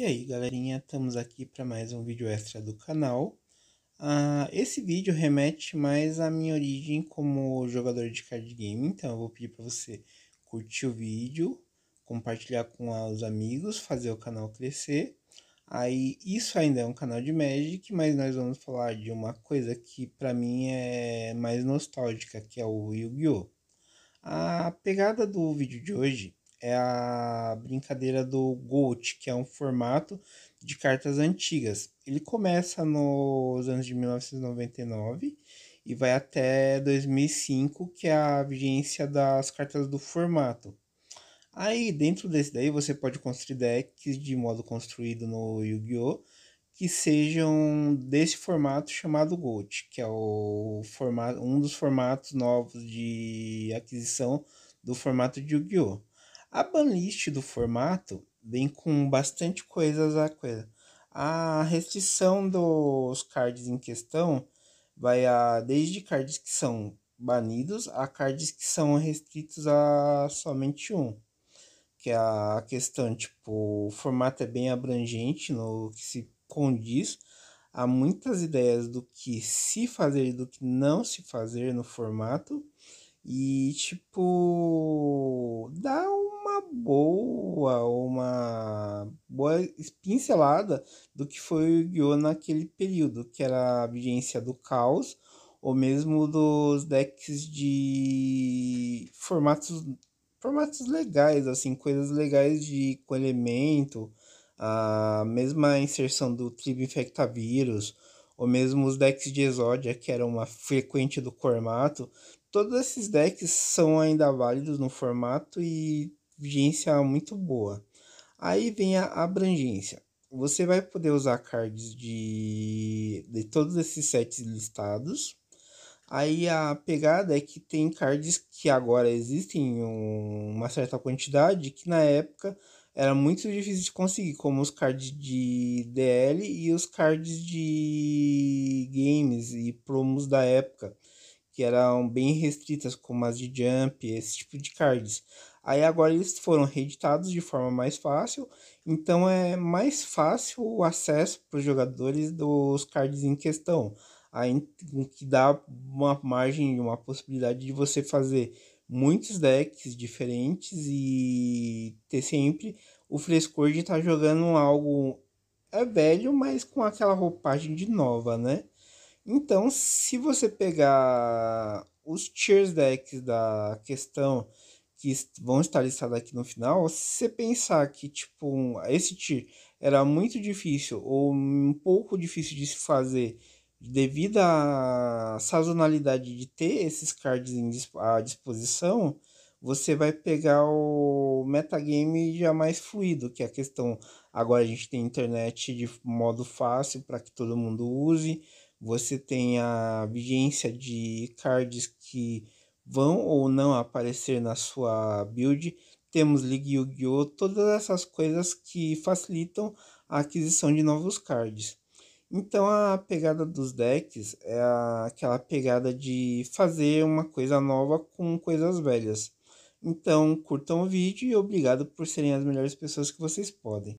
E aí galerinha, estamos aqui para mais um vídeo extra do canal. Ah, esse vídeo remete mais à minha origem como jogador de card game, então eu vou pedir para você curtir o vídeo, compartilhar com os amigos, fazer o canal crescer. Aí isso ainda é um canal de Magic, mas nós vamos falar de uma coisa que para mim é mais nostálgica, que é o Yu-Gi-Oh! A pegada do vídeo de hoje é a brincadeira do Gold, que é um formato de cartas antigas. Ele começa nos anos de 1999 e vai até 2005, que é a vigência das cartas do formato. Aí, dentro desse daí, você pode construir decks de modo construído no Yu-Gi-Oh! que sejam desse formato chamado Gold, que é o formato, um dos formatos novos de aquisição do formato de Yu-Gi-Oh! A banlist do formato vem com bastante coisas a coisa. A restrição dos cards em questão vai a desde cards que são banidos a cards que são restritos a somente um. Que é a questão, tipo, o formato é bem abrangente no que se condiz há muitas ideias do que se fazer e do que não se fazer no formato. E, tipo, boa, uma boa pincelada do que foi o Yu-Gi-Oh! naquele período, que era a vigência do caos, ou mesmo dos decks de formatos, formatos legais, assim, coisas legais de com elemento, a mesma inserção do tribo infectavírus, ou mesmo os decks de Exódia, que era uma frequente do formato, todos esses decks são ainda válidos no formato e abrangência muito boa. Aí vem a abrangência. Você vai poder usar cards de, de todos esses sets listados. Aí a pegada é que tem cards que agora existem um, uma certa quantidade que na época era muito difícil de conseguir, como os cards de DL e os cards de games e promos da época que eram bem restritas, como as de jump, esse tipo de cards. Aí agora eles foram reeditados de forma mais fácil, então é mais fácil o acesso para os jogadores dos cards em questão. Aí que dá uma margem, uma possibilidade de você fazer muitos decks diferentes e ter sempre o frescor de estar tá jogando algo é velho, mas com aquela roupagem de nova, né? Então, se você pegar os tiers decks da questão que vão estar listados aqui no final, se você pensar que tipo, esse tier era muito difícil ou um pouco difícil de se fazer devido à sazonalidade de ter esses cards à disposição, você vai pegar o metagame já mais fluido, que é a questão agora a gente tem internet de modo fácil para que todo mundo use você tem a vigência de cards que vão ou não aparecer na sua build. Temos League Yu-Gi-Oh! Todas essas coisas que facilitam a aquisição de novos cards. Então a pegada dos decks é aquela pegada de fazer uma coisa nova com coisas velhas. Então curtam o vídeo e obrigado por serem as melhores pessoas que vocês podem.